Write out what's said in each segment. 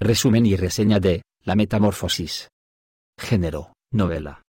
Resumen y reseña de La Metamorfosis. Género, novela.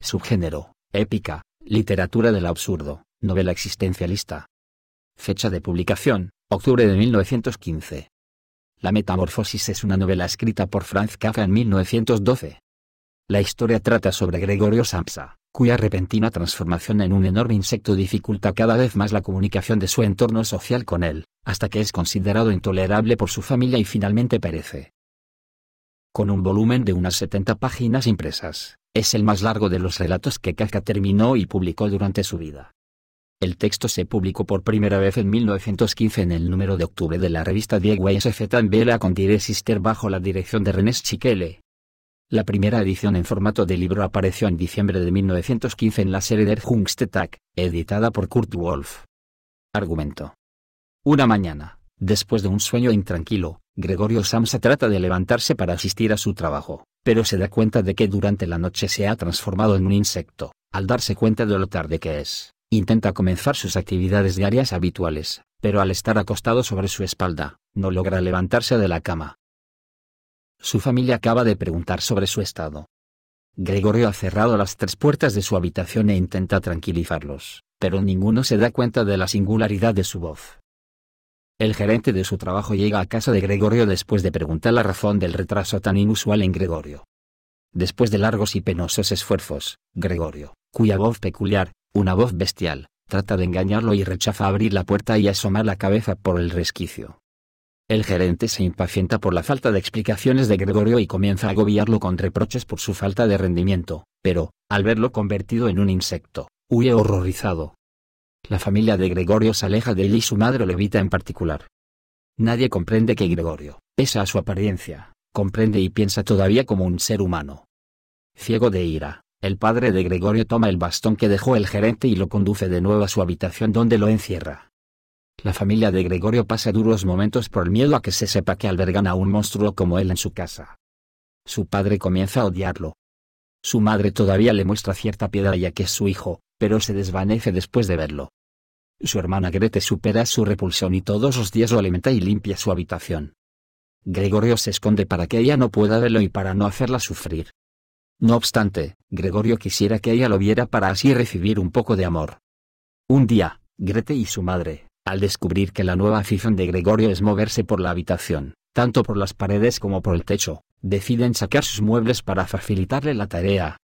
Subgénero, épica, literatura del absurdo, novela existencialista. Fecha de publicación, octubre de 1915. La Metamorfosis es una novela escrita por Franz Kafka en 1912. La historia trata sobre Gregorio Samsa, cuya repentina transformación en un enorme insecto dificulta cada vez más la comunicación de su entorno social con él, hasta que es considerado intolerable por su familia y finalmente perece. Con un volumen de unas 70 páginas impresas, es el más largo de los relatos que Kafka terminó y publicó durante su vida. El texto se publicó por primera vez en 1915 en el número de octubre de la revista Diego SF Vela con Dire Sister bajo la dirección de René Schikele. La primera edición en formato de libro apareció en diciembre de 1915 en la serie Der Tag, editada por Kurt Wolf. Argumento. Una mañana, después de un sueño intranquilo, Gregorio Samsa trata de levantarse para asistir a su trabajo, pero se da cuenta de que durante la noche se ha transformado en un insecto. Al darse cuenta de lo tarde que es, intenta comenzar sus actividades diarias habituales, pero al estar acostado sobre su espalda, no logra levantarse de la cama. Su familia acaba de preguntar sobre su estado. Gregorio ha cerrado las tres puertas de su habitación e intenta tranquilizarlos, pero ninguno se da cuenta de la singularidad de su voz. El gerente de su trabajo llega a casa de Gregorio después de preguntar la razón del retraso tan inusual en Gregorio. Después de largos y penosos esfuerzos, Gregorio, cuya voz peculiar, una voz bestial, trata de engañarlo y rechaza abrir la puerta y asomar la cabeza por el resquicio. El gerente se impacienta por la falta de explicaciones de Gregorio y comienza a agobiarlo con reproches por su falta de rendimiento, pero, al verlo convertido en un insecto, huye horrorizado, la familia de Gregorio se aleja de él y su madre evita en particular. Nadie comprende que Gregorio, pese a su apariencia, comprende y piensa todavía como un ser humano. Ciego de ira, el padre de Gregorio toma el bastón que dejó el gerente y lo conduce de nuevo a su habitación donde lo encierra. La familia de Gregorio pasa duros momentos por el miedo a que se sepa que albergan a un monstruo como él en su casa. Su padre comienza a odiarlo. Su madre todavía le muestra cierta piedad ya que es su hijo, pero se desvanece después de verlo. Su hermana Grete supera su repulsión y todos los días lo alimenta y limpia su habitación. Gregorio se esconde para que ella no pueda verlo y para no hacerla sufrir. No obstante, Gregorio quisiera que ella lo viera para así recibir un poco de amor. Un día, Grete y su madre, al descubrir que la nueva afición de Gregorio es moverse por la habitación, tanto por las paredes como por el techo, deciden sacar sus muebles para facilitarle la tarea.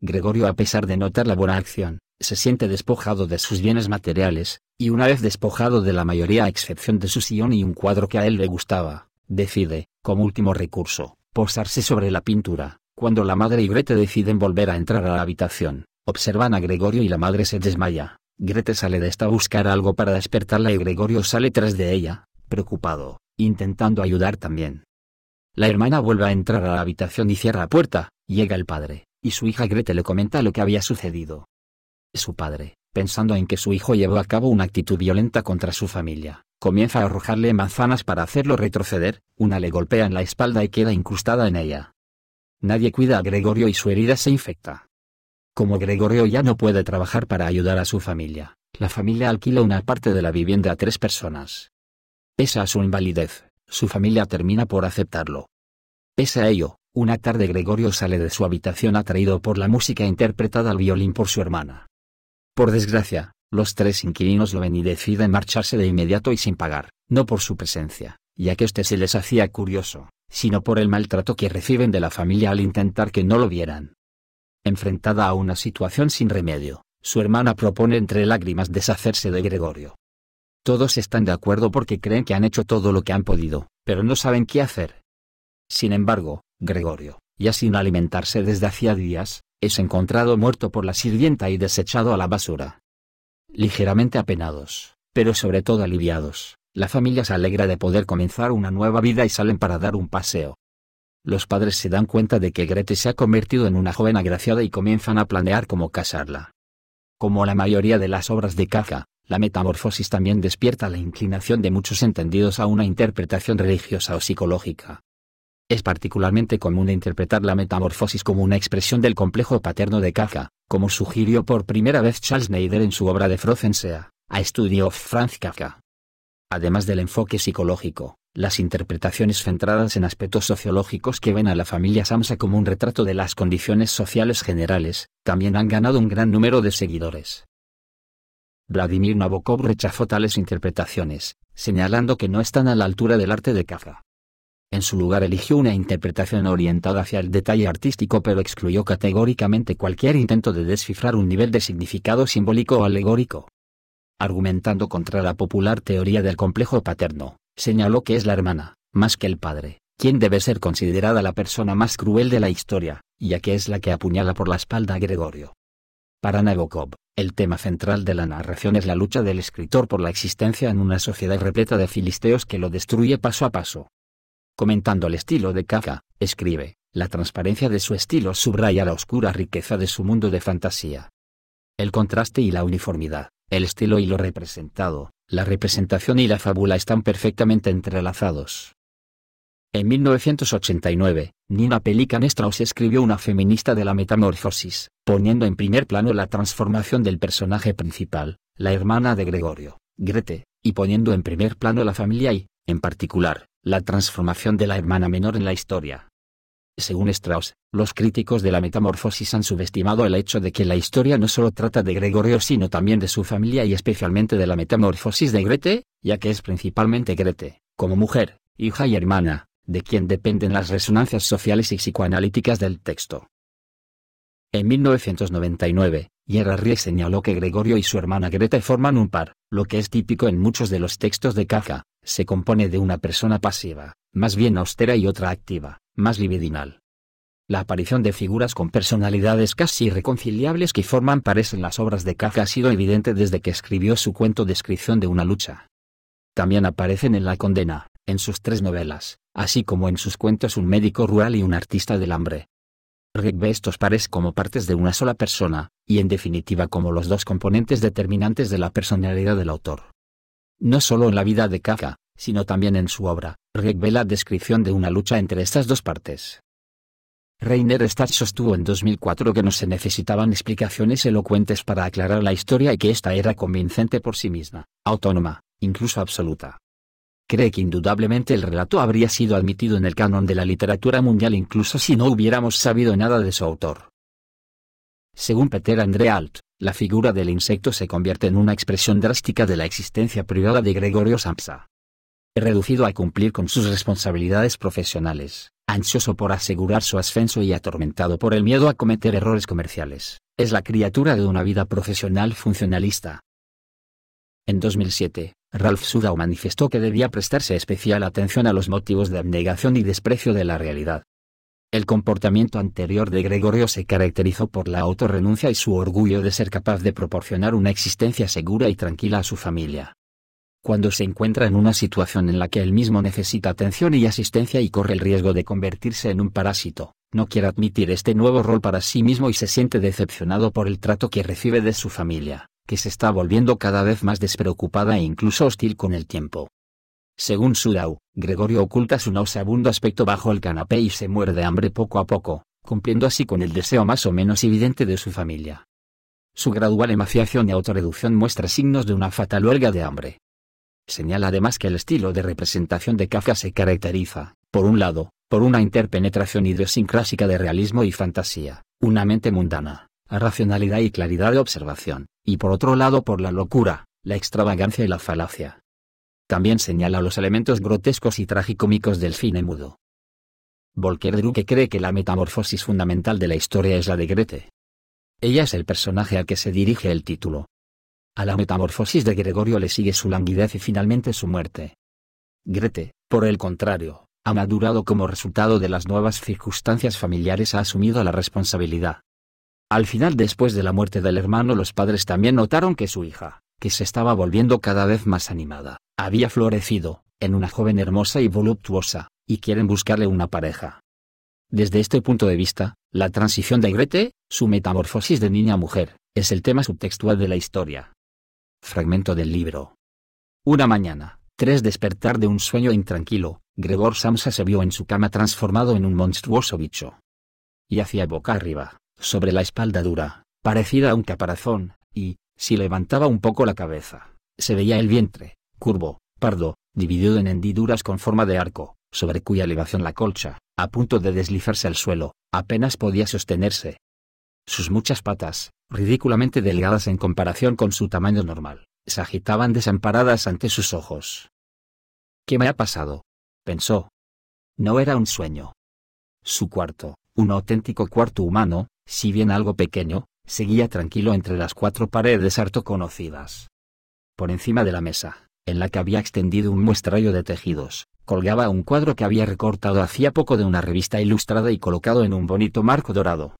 Gregorio a pesar de notar la buena acción, se siente despojado de sus bienes materiales, y una vez despojado de la mayoría a excepción de su sillón y un cuadro que a él le gustaba, decide, como último recurso, posarse sobre la pintura. Cuando la madre y Grete deciden volver a entrar a la habitación, observan a Gregorio y la madre se desmaya. Grete sale de esta a buscar algo para despertarla y Gregorio sale tras de ella, preocupado, intentando ayudar también. La hermana vuelve a entrar a la habitación y cierra la puerta, llega el padre, y su hija Grete le comenta lo que había sucedido. Su padre, pensando en que su hijo llevó a cabo una actitud violenta contra su familia, comienza a arrojarle manzanas para hacerlo retroceder, una le golpea en la espalda y queda incrustada en ella. Nadie cuida a Gregorio y su herida se infecta. Como Gregorio ya no puede trabajar para ayudar a su familia, la familia alquila una parte de la vivienda a tres personas. Pese a su invalidez, su familia termina por aceptarlo. Pese a ello, una tarde Gregorio sale de su habitación atraído por la música interpretada al violín por su hermana. Por desgracia, los tres inquilinos lo ven y deciden marcharse de inmediato y sin pagar, no por su presencia, ya que este se les hacía curioso, sino por el maltrato que reciben de la familia al intentar que no lo vieran. Enfrentada a una situación sin remedio, su hermana propone entre lágrimas deshacerse de Gregorio. Todos están de acuerdo porque creen que han hecho todo lo que han podido, pero no saben qué hacer. Sin embargo, Gregorio, ya sin alimentarse desde hacía días, es encontrado muerto por la sirvienta y desechado a la basura. Ligeramente apenados, pero sobre todo aliviados, la familia se alegra de poder comenzar una nueva vida y salen para dar un paseo. Los padres se dan cuenta de que Grete se ha convertido en una joven agraciada y comienzan a planear cómo casarla. Como la mayoría de las obras de caza, la metamorfosis también despierta la inclinación de muchos entendidos a una interpretación religiosa o psicológica. Es particularmente común interpretar la metamorfosis como una expresión del complejo paterno de Kafka, como sugirió por primera vez Charles Neider en su obra de Frozensea, A Study of Franz Kafka. Además del enfoque psicológico, las interpretaciones centradas en aspectos sociológicos que ven a la familia Samsa como un retrato de las condiciones sociales generales, también han ganado un gran número de seguidores. Vladimir Nabokov rechazó tales interpretaciones, señalando que no están a la altura del arte de Kafka. En su lugar eligió una interpretación orientada hacia el detalle artístico pero excluyó categóricamente cualquier intento de descifrar un nivel de significado simbólico o alegórico. Argumentando contra la popular teoría del complejo paterno, señaló que es la hermana, más que el padre, quien debe ser considerada la persona más cruel de la historia, ya que es la que apuñala por la espalda a Gregorio. Para Nabokov, el tema central de la narración es la lucha del escritor por la existencia en una sociedad repleta de filisteos que lo destruye paso a paso, Comentando el estilo de Kafka, escribe, la transparencia de su estilo subraya la oscura riqueza de su mundo de fantasía. El contraste y la uniformidad, el estilo y lo representado, la representación y la fábula están perfectamente entrelazados. En 1989, Nina Pelican Strauss escribió Una feminista de la metamorfosis, poniendo en primer plano la transformación del personaje principal, la hermana de Gregorio, Grete, y poniendo en primer plano la familia y, en particular, la transformación de la hermana menor en la historia. Según Strauss, los críticos de la metamorfosis han subestimado el hecho de que la historia no solo trata de Gregorio sino también de su familia y especialmente de la metamorfosis de Grete, ya que es principalmente Grete, como mujer, hija y hermana, de quien dependen las resonancias sociales y psicoanalíticas del texto. En 1999, Hierarría señaló que Gregorio y su hermana Greta forman un par, lo que es típico en muchos de los textos de Kafka. se compone de una persona pasiva, más bien austera y otra activa, más libidinal. La aparición de figuras con personalidades casi irreconciliables que forman pares en las obras de Kafka ha sido evidente desde que escribió su cuento Descripción de una lucha. También aparecen en La condena, en sus tres novelas, así como en sus cuentos Un médico rural y un artista del hambre, Rick ve estos pares como partes de una sola persona, y en definitiva como los dos componentes determinantes de la personalidad del autor. No solo en la vida de Kafka, sino también en su obra, Rick ve la descripción de una lucha entre estas dos partes. Reiner Stach sostuvo en 2004 que no se necesitaban explicaciones elocuentes para aclarar la historia y que esta era convincente por sí misma, autónoma, incluso absoluta cree que indudablemente el relato habría sido admitido en el canon de la literatura mundial incluso si no hubiéramos sabido nada de su autor. Según Peter André Alt, la figura del insecto se convierte en una expresión drástica de la existencia privada de Gregorio Samsa. Reducido a cumplir con sus responsabilidades profesionales, ansioso por asegurar su ascenso y atormentado por el miedo a cometer errores comerciales, es la criatura de una vida profesional funcionalista, en 2007, Ralph Sudow manifestó que debía prestarse especial atención a los motivos de abnegación y desprecio de la realidad. El comportamiento anterior de Gregorio se caracterizó por la autorrenuncia y su orgullo de ser capaz de proporcionar una existencia segura y tranquila a su familia. Cuando se encuentra en una situación en la que él mismo necesita atención y asistencia y corre el riesgo de convertirse en un parásito, no quiere admitir este nuevo rol para sí mismo y se siente decepcionado por el trato que recibe de su familia que se está volviendo cada vez más despreocupada e incluso hostil con el tiempo. Según Surau, Gregorio oculta su nauseabundo aspecto bajo el canapé y se muere de hambre poco a poco, cumpliendo así con el deseo más o menos evidente de su familia. Su gradual emaciación y autorreducción muestra signos de una fatal huelga de hambre. Señala además que el estilo de representación de Kafka se caracteriza, por un lado, por una interpenetración idiosincrásica de realismo y fantasía, una mente mundana, a racionalidad y claridad de observación, y por otro lado por la locura, la extravagancia y la falacia. También señala los elementos grotescos y tragicómicos del cine mudo. Volker Drucke cree que la metamorfosis fundamental de la historia es la de Grete. Ella es el personaje al que se dirige el título. A la metamorfosis de Gregorio le sigue su languidez y finalmente su muerte. Grete, por el contrario, ha madurado como resultado de las nuevas circunstancias familiares ha asumido la responsabilidad, al final después de la muerte del hermano los padres también notaron que su hija, que se estaba volviendo cada vez más animada, había florecido, en una joven hermosa y voluptuosa, y quieren buscarle una pareja. Desde este punto de vista, la transición de Grete, su metamorfosis de niña a mujer, es el tema subtextual de la historia. Fragmento del libro. Una mañana, tras despertar de un sueño intranquilo, Gregor Samsa se vio en su cama transformado en un monstruoso bicho. Y hacia boca arriba sobre la espalda dura, parecida a un caparazón, y, si levantaba un poco la cabeza, se veía el vientre, curvo, pardo, dividido en hendiduras con forma de arco, sobre cuya elevación la colcha, a punto de deslizarse al suelo, apenas podía sostenerse. Sus muchas patas, ridículamente delgadas en comparación con su tamaño normal, se agitaban desamparadas ante sus ojos. ¿Qué me ha pasado? pensó. No era un sueño. Su cuarto, un auténtico cuarto humano, si bien algo pequeño, seguía tranquilo entre las cuatro paredes harto conocidas. Por encima de la mesa, en la que había extendido un muestrario de tejidos, colgaba un cuadro que había recortado hacía poco de una revista ilustrada y colocado en un bonito marco dorado.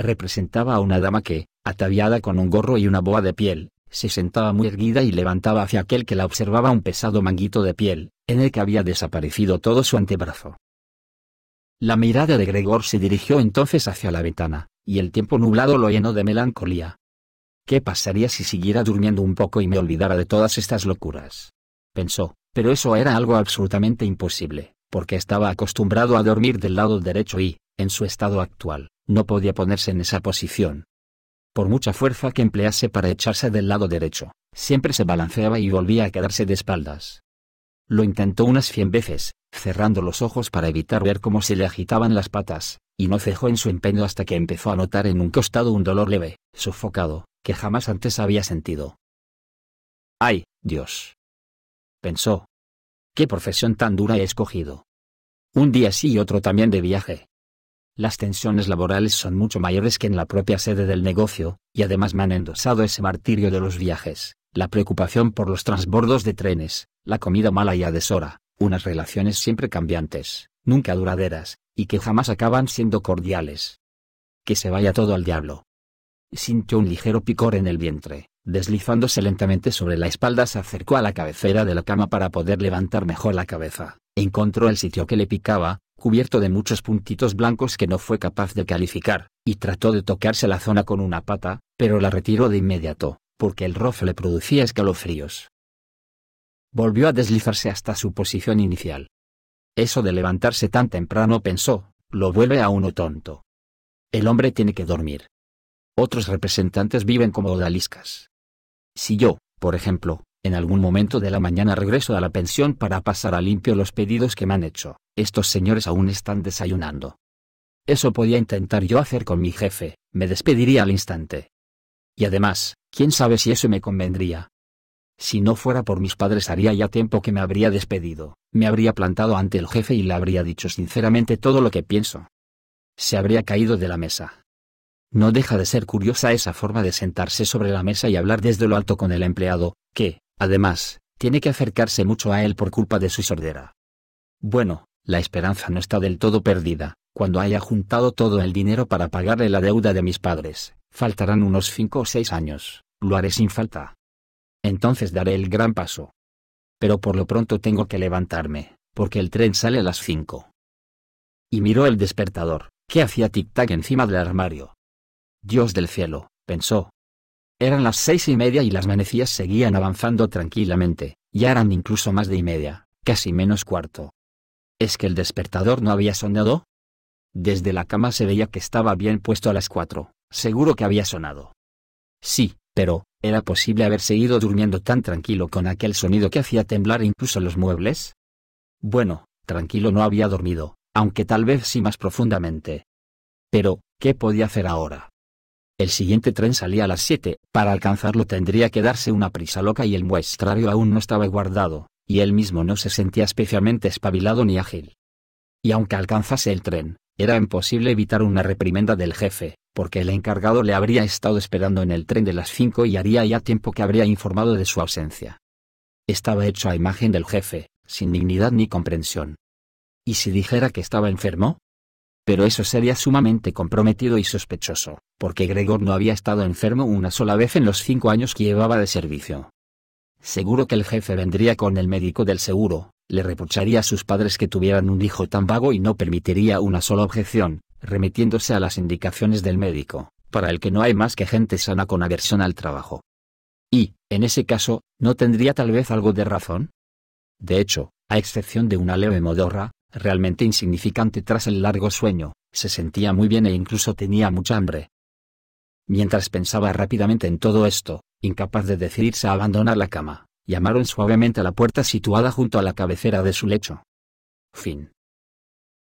Representaba a una dama que, ataviada con un gorro y una boa de piel, se sentaba muy erguida y levantaba hacia aquel que la observaba un pesado manguito de piel, en el que había desaparecido todo su antebrazo. La mirada de Gregor se dirigió entonces hacia la ventana, y el tiempo nublado lo llenó de melancolía. ¿Qué pasaría si siguiera durmiendo un poco y me olvidara de todas estas locuras? Pensó, pero eso era algo absolutamente imposible, porque estaba acostumbrado a dormir del lado derecho y, en su estado actual, no podía ponerse en esa posición. Por mucha fuerza que emplease para echarse del lado derecho, siempre se balanceaba y volvía a quedarse de espaldas. Lo intentó unas cien veces, cerrando los ojos para evitar ver cómo se le agitaban las patas, y no cejó en su empeño hasta que empezó a notar en un costado un dolor leve, sofocado, que jamás antes había sentido. ¡Ay, Dios! pensó. ¡Qué profesión tan dura he escogido! Un día sí y otro también de viaje. Las tensiones laborales son mucho mayores que en la propia sede del negocio, y además me han endosado ese martirio de los viajes, la preocupación por los transbordos de trenes, la comida mala y adesora, unas relaciones siempre cambiantes, nunca duraderas, y que jamás acaban siendo cordiales. Que se vaya todo al diablo. Sintió un ligero picor en el vientre, deslizándose lentamente sobre la espalda se acercó a la cabecera de la cama para poder levantar mejor la cabeza, encontró el sitio que le picaba, cubierto de muchos puntitos blancos que no fue capaz de calificar, y trató de tocarse la zona con una pata, pero la retiró de inmediato, porque el roce le producía escalofríos. Volvió a deslizarse hasta su posición inicial. Eso de levantarse tan temprano pensó, lo vuelve a uno tonto. El hombre tiene que dormir. Otros representantes viven como odaliscas. Si yo, por ejemplo, en algún momento de la mañana regreso a la pensión para pasar a limpio los pedidos que me han hecho, estos señores aún están desayunando. Eso podía intentar yo hacer con mi jefe, me despediría al instante, y además, quién sabe si eso me convendría. Si no fuera por mis padres haría ya tiempo que me habría despedido, me habría plantado ante el jefe y le habría dicho sinceramente todo lo que pienso. Se habría caído de la mesa. No deja de ser curiosa esa forma de sentarse sobre la mesa y hablar desde lo alto con el empleado, que, además, tiene que acercarse mucho a él por culpa de su sordera. Bueno, la esperanza no está del todo perdida, cuando haya juntado todo el dinero para pagarle la deuda de mis padres, Faltarán unos cinco o seis años, lo haré sin falta. Entonces daré el gran paso. Pero por lo pronto tengo que levantarme, porque el tren sale a las cinco. Y miró el despertador, que hacía tic-tac encima del armario. Dios del cielo, pensó. Eran las seis y media y las manecillas seguían avanzando tranquilamente, ya eran incluso más de y media, casi menos cuarto. ¿Es que el despertador no había sonado? Desde la cama se veía que estaba bien puesto a las cuatro. Seguro que había sonado. Sí, pero, ¿era posible haber seguido durmiendo tan tranquilo con aquel sonido que hacía temblar incluso los muebles? Bueno, tranquilo no había dormido, aunque tal vez sí más profundamente. Pero, ¿qué podía hacer ahora? El siguiente tren salía a las 7, para alcanzarlo tendría que darse una prisa loca y el muestrario aún no estaba guardado, y él mismo no se sentía especialmente espabilado ni ágil. Y aunque alcanzase el tren, era imposible evitar una reprimenda del jefe, porque el encargado le habría estado esperando en el tren de las 5 y haría ya tiempo que habría informado de su ausencia. Estaba hecho a imagen del jefe, sin dignidad ni comprensión. ¿Y si dijera que estaba enfermo? Pero eso sería sumamente comprometido y sospechoso, porque Gregor no había estado enfermo una sola vez en los cinco años que llevaba de servicio. Seguro que el jefe vendría con el médico del seguro, le reprocharía a sus padres que tuvieran un hijo tan vago y no permitiría una sola objeción, remitiéndose a las indicaciones del médico, para el que no hay más que gente sana con aversión al trabajo. Y, en ese caso, ¿no tendría tal vez algo de razón? De hecho, a excepción de una leve modorra, realmente insignificante tras el largo sueño, se sentía muy bien e incluso tenía mucha hambre. Mientras pensaba rápidamente en todo esto, incapaz de decidirse a abandonar la cama, llamaron suavemente a la puerta situada junto a la cabecera de su lecho. Fin.